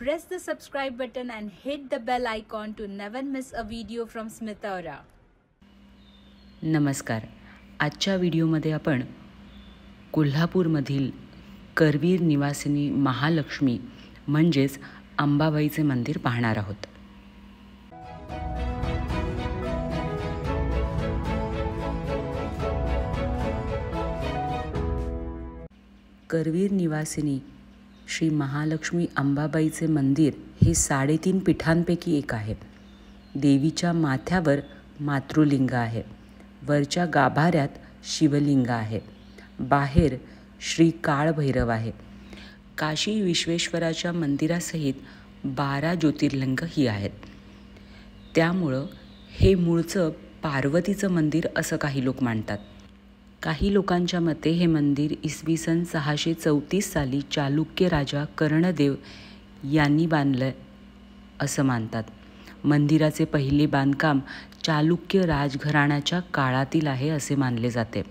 press the subscribe button and hit the bell icon to never miss a video from Smita Ora. नमस्कार आजच्या व्हिडिओमध्ये आपण कोल्हापूरमधील करवीर निवासिनी महालक्ष्मी म्हणजेच अंबाबाईचे मंदिर पाहणार आहोत करवीर निवासिनी श्री महालक्ष्मी अंबाबाईचे मंदिर हे साडेतीन पीठांपैकी एक आहे देवीच्या माथ्यावर मातृलिंग आहे वरच्या गाभाऱ्यात शिवलिंग आहे बाहेर श्री काळभैरव आहे काशी विश्वेश्वराच्या मंदिरासहित बारा ज्योतिर्लिंग ही आहेत त्यामुळं हे मूळचं पार्वतीचं मंदिर असं काही लोक मानतात काही लोकांच्या मते हे मंदिर इसवी सन सहाशे चौतीस साली चालुक्य राजा कर्णदेव यांनी बांधलं असं मानतात मंदिराचे पहिले बांधकाम चालुक्य राजघराण्याच्या काळातील आहे असे मानले जाते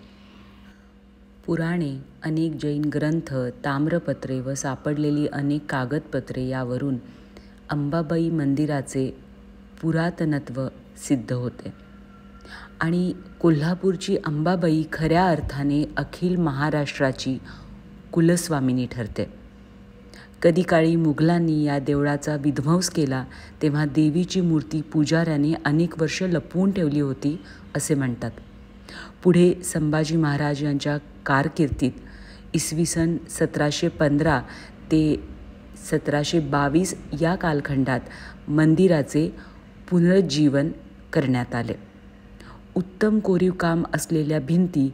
पुराणे अनेक जैन ग्रंथ ताम्रपत्रे व सापडलेली अनेक कागदपत्रे यावरून अंबाबाई मंदिराचे पुरातनत्व सिद्ध होते आणि कोल्हापूरची अंबाबाई खऱ्या अर्थाने अखिल महाराष्ट्राची कुलस्वामिनी ठरते कधी काळी मुघलांनी या देवळाचा विध्वंस केला तेव्हा देवीची मूर्ती पुजाऱ्याने अनेक वर्ष लपवून ठेवली होती असे म्हणतात पुढे संभाजी महाराज यांच्या कारकिर्दीत इसवी सन सतराशे पंधरा ते सतराशे बावीस या कालखंडात मंदिराचे पुनरुज्जीवन करण्यात आले उत्तम कोरीव काम असलेल्या भिंती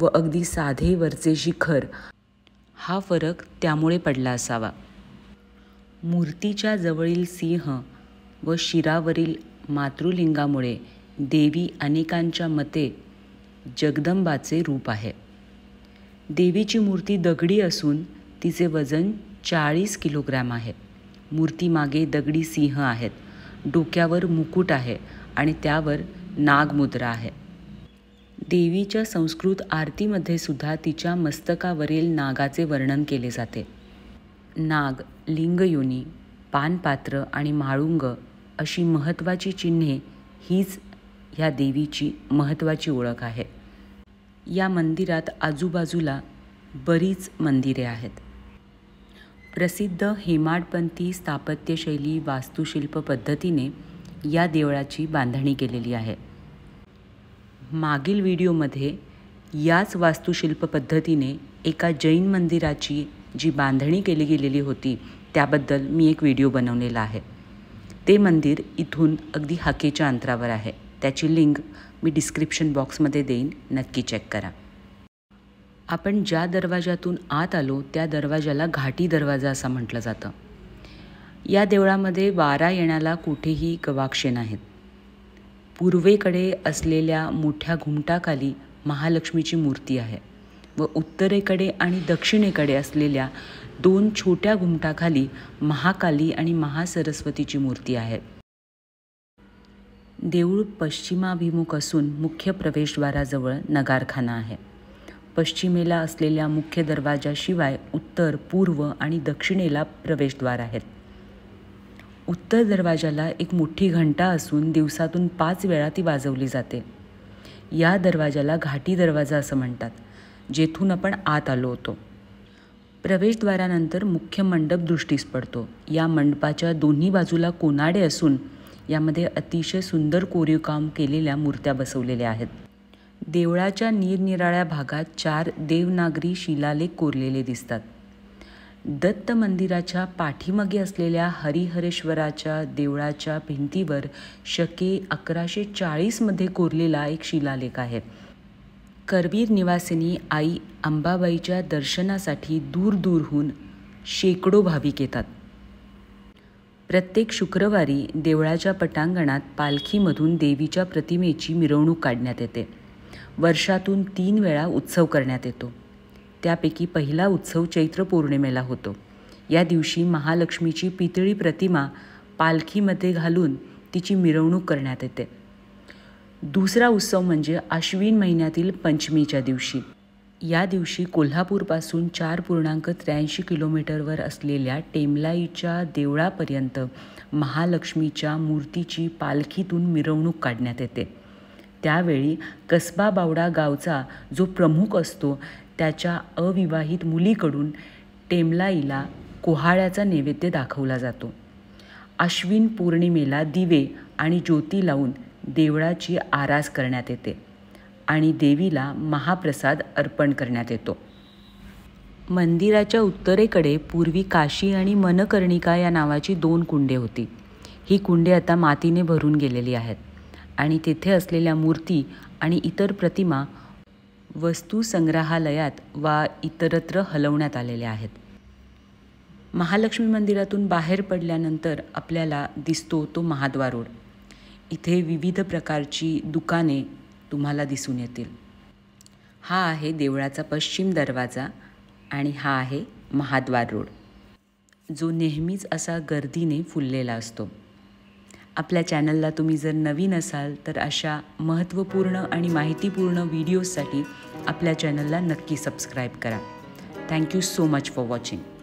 व अगदी साधे वरचे शिखर हा फरक त्यामुळे पडला असावा मूर्तीच्या जवळील सिंह व शिरावरील मातृलिंगामुळे देवी अनेकांच्या मते जगदंबाचे रूप आहे देवीची मूर्ती दगडी असून तिचे वजन चाळीस किलोग्रॅम आहे मूर्तीमागे दगडी सिंह आहेत डोक्यावर मुकुट आहे आणि त्यावर नागमुद्रा आहे देवीच्या संस्कृत आरतीमध्ये सुद्धा तिच्या मस्तकावरील नागाचे वर्णन केले जाते नाग लिंगयोनी पानपात्र आणि म्हाळुंग अशी महत्त्वाची चिन्हे हीच ह्या देवीची महत्त्वाची ओळख आहे या मंदिरात आजूबाजूला बरीच मंदिरे आहेत प्रसिद्ध हेमाडपंथी स्थापत्यशैली वास्तुशिल्प पद्धतीने या देवळाची बांधणी केलेली आहे मागील व्हिडिओमध्ये याच वास्तुशिल्प पद्धतीने एका जैन मंदिराची जी बांधणी केली गेलेली होती त्याबद्दल मी एक व्हिडिओ बनवलेला आहे ते मंदिर इथून अगदी हाकेच्या अंतरावर आहे त्याची लिंक मी डिस्क्रिप्शन बॉक्समध्ये देईन नक्की चेक करा आपण ज्या दरवाजातून आत आलो त्या दरवाजाला घाटी दरवाजा असं म्हटलं जातं या देवळामध्ये वारा येण्याला कुठेही गवाक्षे नाहीत पूर्वेकडे असलेल्या मोठ्या घुमटाखाली महालक्ष्मीची मूर्ती आहे व उत्तरेकडे आणि दक्षिणेकडे असलेल्या दोन छोट्या घुमटाखाली महाकाली आणि महासरस्वतीची मूर्ती आहे देऊळ पश्चिमाभिमुख असून मुख्य प्रवेशद्वाराजवळ नगारखाना आहे पश्चिमेला असलेल्या मुख्य दरवाजाशिवाय उत्तर पूर्व आणि दक्षिणेला प्रवेशद्वार आहेत उत्तर दरवाजाला एक मोठी घंटा असून दिवसातून पाच वेळा ती वाजवली जाते या दरवाजाला घाटी दरवाजा असं म्हणतात जेथून आपण आत आलो होतो प्रवेशद्वारानंतर मुख्य मंडप दृष्टीस पडतो या मंडपाच्या दोन्ही बाजूला कोनाडे असून यामध्ये अतिशय सुंदर कोरीवकाम केलेल्या मूर्त्या बसवलेल्या आहेत देवळाच्या निरनिराळ्या भागात चार देवनागरी शिलालेख कोरलेले दिसतात दत्त मंदिराच्या पाठीमागे असलेल्या हरिहरेश्वराच्या देवळाच्या भिंतीवर शके अकराशे चाळीसमध्ये कोरलेला एक शिलालेख आहे करवीर निवासिनी आई अंबाबाईच्या दर्शनासाठी दूर दूरहून शेकडो भाविक येतात प्रत्येक शुक्रवारी देवळाच्या पटांगणात पालखीमधून देवीच्या प्रतिमेची मिरवणूक काढण्यात येते वर्षातून तीन वेळा उत्सव करण्यात येतो त्यापैकी पहिला उत्सव चैत्र पौर्णिमेला होतो या दिवशी महालक्ष्मीची पितळी प्रतिमा पालखीमध्ये घालून तिची मिरवणूक करण्यात येते दुसरा उत्सव म्हणजे आश्विन महिन्यातील पंचमीच्या दिवशी या दिवशी कोल्हापूरपासून चार पूर्णांक त्र्याऐंशी किलोमीटरवर असलेल्या टेमलाईच्या देवळापर्यंत महालक्ष्मीच्या मूर्तीची पालखीतून मिरवणूक काढण्यात येते त्यावेळी कसबा बावडा गावचा जो प्रमुख असतो त्याच्या अविवाहित मुलीकडून टेमलाईला कोहाळ्याचा नैवेद्य दाखवला जातो अश्विन पौर्णिमेला दिवे आणि ज्योती लावून देवळाची आरास करण्यात येते आणि देवीला महाप्रसाद अर्पण करण्यात येतो मंदिराच्या उत्तरेकडे पूर्वी काशी आणि मनकर्णिका या नावाची दोन कुंडे होती ही कुंडे आता मातीने भरून गेलेली आहेत आणि तेथे असलेल्या मूर्ती आणि इतर प्रतिमा वस्तू संग्रहालयात वा इतरत्र हलवण्यात आलेल्या आहेत महालक्ष्मी मंदिरातून बाहेर पडल्यानंतर आपल्याला दिसतो तो महाद्वार रोड इथे विविध प्रकारची दुकाने तुम्हाला दिसून येतील हा आहे देवळाचा पश्चिम दरवाजा आणि हा आहे महाद्वार रोड जो नेहमीच असा गर्दीने फुललेला असतो आपल्या चॅनलला तुम्ही जर नवीन असाल तर अशा महत्त्वपूर्ण आणि माहितीपूर्ण व्हिडिओजसाठी आपल्या चॅनलला नक्की सबस्क्राईब करा thank you so much for watching